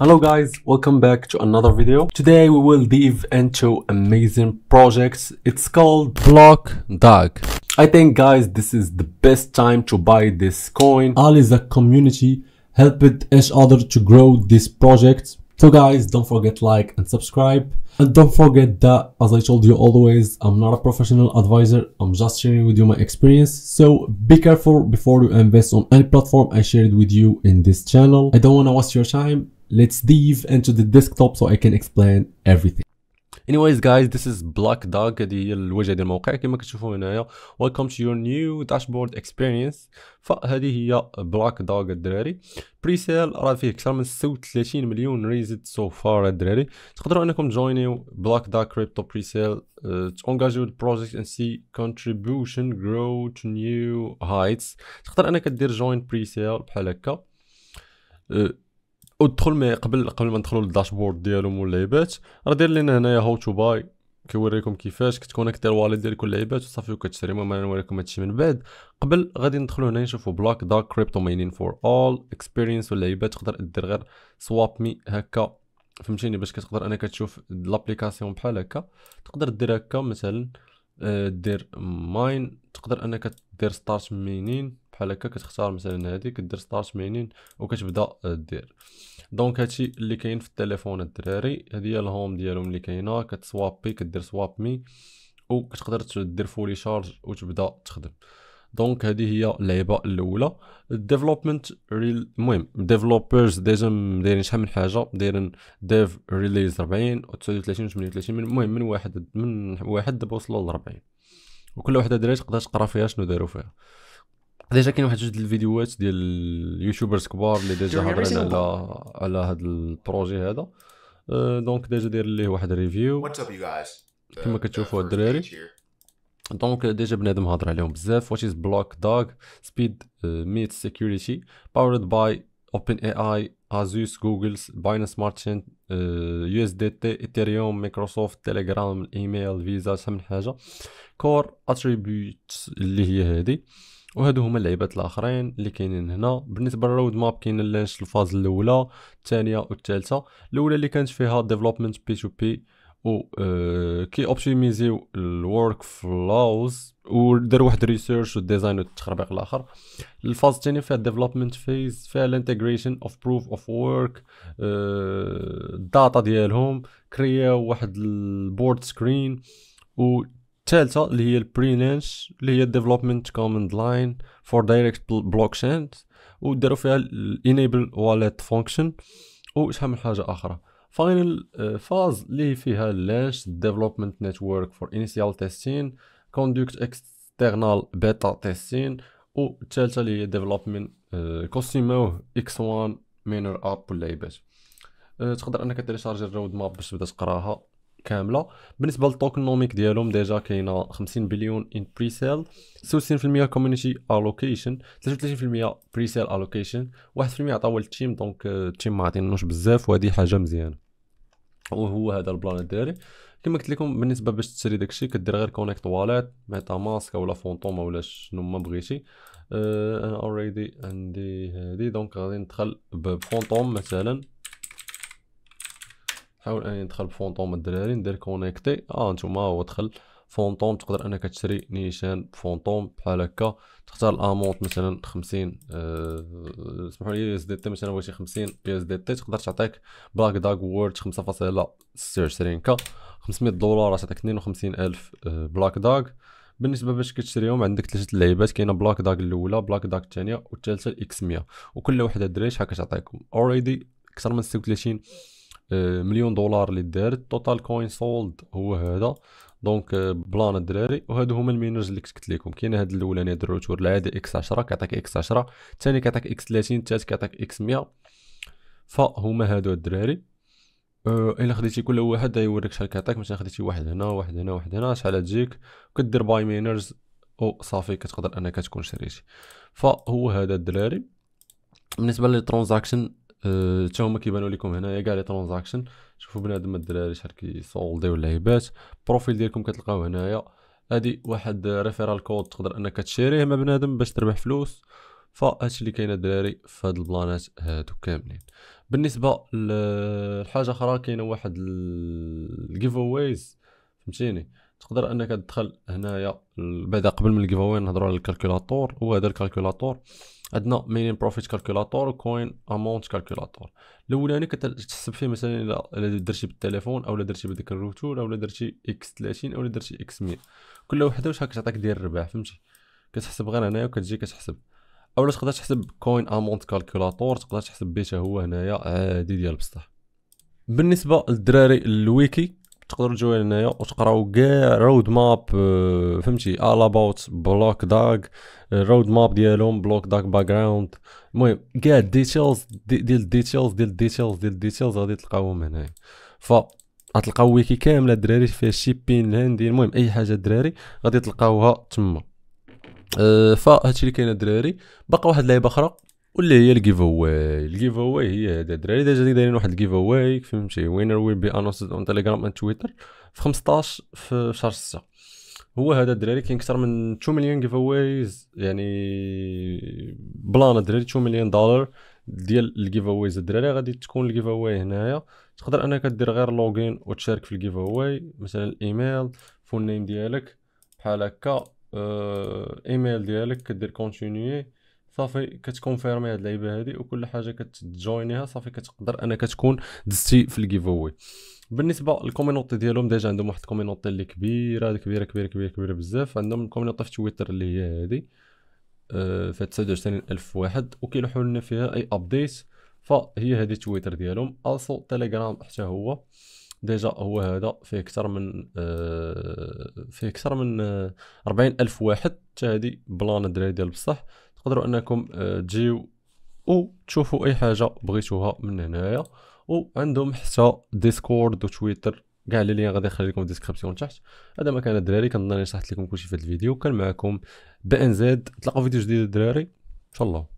Hello guys, welcome back to another video. Today we will dive into amazing projects. It's called Block Dog. I think guys, this is the best time to buy this coin. All is a community helped each other to grow this project. So guys, don't forget like and subscribe. And don't forget that, as I told you always, I'm not a professional advisor. I'm just sharing with you my experience. So be careful before you invest on any platform I shared with you in this channel. I don't want to waste your time let's dive into the desktop so I can explain everything anyways guys this is black dog هذه هي الواجهه ديال الموقع كما كتشوفوا هنايا welcome to your new dashboard experience فهذه هي Black Dog الدراري Pre-sale راه فيه اكثر من 36 مليون ريزيد سو فار الدراري تقدروا انكم تجوينيو بلاك دوغ كريبتو بريسيل تونجاجيو البروجيكت and see contribution grow to new heights. تقدر انك دير جوين sale بحال هكا uh, ادخل مي قبل قبل ما ندخلوا للداشبورد ديالهم واللعيبات راه داير لنا هنايا هاو تو باي كيوريكم كيفاش كتكونيكت ديال ديالك واللعيبات وصافي وكتشري المهم انا نوريكم هادشي من بعد قبل غادي ندخلوا هنا نشوفوا بلاك دا كريبتو ماينين فور اول اكسبيرينس واللعيبات تقدر دير غير سواب مي هكا فهمتيني باش كتقدر انك تشوف لابليكاسيون بحال هكا تقدر دير هكا مثلا آه، دير ماين تقدر انك دير ستارت منين بحال هكا كتختار مثلا هذه كدير ستار 80 وكتبدا آه، دير دونك هادشي اللي كاين في التليفون الدراري هذه هي الهوم ديالهم اللي كاينه كتسوابي كدير سواب مي وكتقدر دير فولي شارج وتبدا تخدم دونك هذه هي اللعيبه الاولى الديفلوبمنت ريل المهم ديفلوبرز ديجا دايرين شحال من حاجه دايرين ديف ريليز 40 و 39 و 38 من المهم من واحد من واحد دابا وصلوا ل 40 وكل وحده دراري تقدر تقرا فيها شنو داروا فيها ديجا كاين واحد جوج الفيديوهات ديال اليوتيوبرز كبار اللي ديجا هضرين على على هذا البروجي هذا دونك euh, ديجا داير ليه واحد ريفيو كما uh, كتشوفوا الدراري دونك ديجا بنادم هضر عليهم بزاف واش از بلوك دوغ سبيد ميت سيكيورتي باورد باي اوبن اي اي ازوس جوجل باينانس سمارت تشين يو اس دي تي ايثيريوم مايكروسوفت تيليجرام ايميل فيزا شحال من حاجه كور اتريبيوت اللي هي هذه وهادو هما اللعيبات الاخرين اللي كاينين هنا بالنسبه للرود ماب كاين اللانش الفاز الاولى الثانيه والثالثه الاولى اللي كانت فيها ديفلوبمنت بي تو بي و آه، كي اوبتيميزيو الورك فلوز ودار واحد ديزاين والديزاين والتخربيق الاخر الفاز الثانيه فيها ديفلوبمنت فيز فيها الانتجريشن اوف بروف اوف ورك الداتا ديالهم كرياو واحد البورد سكرين و الثالثه اللي هي البري لانش اللي هي ديفلوبمنت كوماند لاين فور دايركت بلوك سند وداروا فيها الانيبل واليت فانكشن وشحال من حاجه اخرى فاينل فاز اللي فيها لانش ديفلوبمنت نتورك فور انيشال تيستين كوندكت اكسترنال بيتا تيستين والثالثه اللي هي ديفلوبمنت كوستيموه اكس 1 مينر اب ولا تقدر انك تريشارجي الرود ماب باش تبدا تقراها كامله بالنسبه للتوكنوميك ديالهم ديجا كاينه 50 بليون ان بري سيل 60% كوميونيتي الوكيشن 33% بري سيل الوكيشن 1% عطاو للتيم دونك التيم ما عطيناش بزاف وهذه حاجه مزيانه وهو هذا البلان الدراري كما قلت لكم بالنسبه باش تشري داكشي كدير غير كونيكت واليت ميتا ماسك ولا فونتوم ولا شنو ما بغيتي آه، انا اوريدي عندي هادي دونك غادي ندخل بفونتوم مثلا نحاول ان يدخل فونطوم الدراري ندير كونيكتي اه نتوما هو دخل فونطوم تقدر انك تشري نيشان فونطوم بحال هكا تختار الامونت مثلا 50 آه، اسمحوا لي اس دي تي مثلا بغيتي 50 بي اس دي تي تقدر تعطيك بلاك داغ وورد 5.26 ك 500 دولار راه تعطيك 52000 بلاك داغ بالنسبه باش كتشريهم عندك ثلاثه اللعيبات كاينه بلاك داغ الاولى بلاك داغ الثانيه والثالثه الاكس 100 وكل وحده دري شحال كتعطيكم اوريدي اكثر من 36 آه، مليون دولار اللي دارت توتال كوين سولد هو هذا دونك آه، بلان الدراري وهادو هما المينرز اللي كنت لكم كاين هاد الاولاني هاد الروتور العادي اكس 10 كيعطيك اكس 10 الثاني كيعطيك اكس 30 الثالث كيعطيك اكس 100 فهما هادو الدراري أه الا خديتي كل واحد غيوريك شحال كيعطيك مثلا خديتي واحد هنا واحد هنا واحد هنا شحال تجيك كدير باي مينرز او صافي كتقدر انك تكون شريتي فهو هذا الدراري بالنسبه للترانزاكشن حتى هما كيبانوا لكم هنايا كاع لي ترانزاكشن شوفوا بنادم الدراري شحال كيسولديو اللعيبات البروفيل ديالكم كتلقاوه هنايا هادي واحد ريفيرال كود تقدر انك تشيريه مع بنادم باش تربح فلوس فهادشي اللي كاين الدراري في هاد البلانات هادو كاملين بالنسبه لحاجه اخرى كاينه واحد الجيف اويز فهمتيني تقدر انك تدخل هنايا بعدا قبل من الكيفاوي نهضروا على الكالكولاتور هو هذا الكالكولاتور عندنا مينين بروفيت كالكولاتور وكوين امونت كالكولاتور الاولاني كتحسب فيه مثلا الا درتي بالتليفون اولا درتي بديك الروتور اولا درتي اكس 30 اولا درتي اكس 100 كل وحده واش كتعطيك ديال الرباح فهمتي كتحسب غير هنايا وكتجي كتحسب اولا تقدر تحسب كوين امونت كالكولاتور تقدر تحسب بيتا هو هنايا عادي ديال بصح بالنسبه للدراري الويكي تقدروا تجيو هنايا وتقراو كاع رود ماب آه، فهمتي all about بلوك داغ رود ماب ديالهم بلوك داغ باك جراوند المهم كاع الديتيلز ديال الديتيلز ديال الديتيلز ديال الديتيلز غادي تلقاوهم هنايا ف غتلقاو ويكي كامله الدراري فيها شيبين الهندي المهم اي حاجه الدراري غادي تلقاوها تما أه فهادشي اللي كاين الدراري باقا واحد اللعيبه اخرى واللي هي الجيف اواي الجيف اواي هي هذا الدراري ديجا دايرين واحد الجيف اواي فهمتي وينر ويل بي انونسد اون تيليجرام اند تويتر في 15 في شهر 6 هو هذا الدراري كاين اكثر من 2 مليون جيف اوايز يعني بلان الدراري 2 مليون دولار ديال الجيف اوايز الدراري غادي تكون الجيف اواي هنايا تقدر انك دير غير لوغين وتشارك في الجيف اواي مثلا الايميل فول نيم ديالك بحال هكا اه ايميل ديالك كدير كونتينيي صافي كتكونفيرمي هاد اللعيبه هادي وكل حاجه كتجوينيها صافي كتقدر انك تكون دزتي في الجيفوي بالنسبه للكومينوتي ديالهم ديجا عندهم واحد الكومينوتي اللي كبيره كبيره كبيره كبيره كبيره بزاف عندهم الكومينوتي في تويتر اللي هي هادي أه فيها 29 الف واحد وكيلوحوا لنا فيها اي ابديت فهي هادي تويتر ديالهم السو تيليجرام حتى هو ديجا هو هذا فيه اكثر من آه، فيه اكثر من أه 40 الف واحد حتى هادي بلان الدراري ديال بصح تقدروا انكم آه، تجيو وتشوفوا اي حاجه بغيتوها من هنايا وعندهم حتى ديسكورد وتويتر كاع لي لين غادي نخلي لكم ديسكريبسيون تحت هذا ما كان الدراري كنظن شرحت لكم كلشي في هذا الفيديو كان معكم بان زاد تلاقاو فيديو جديد الدراري ان شاء الله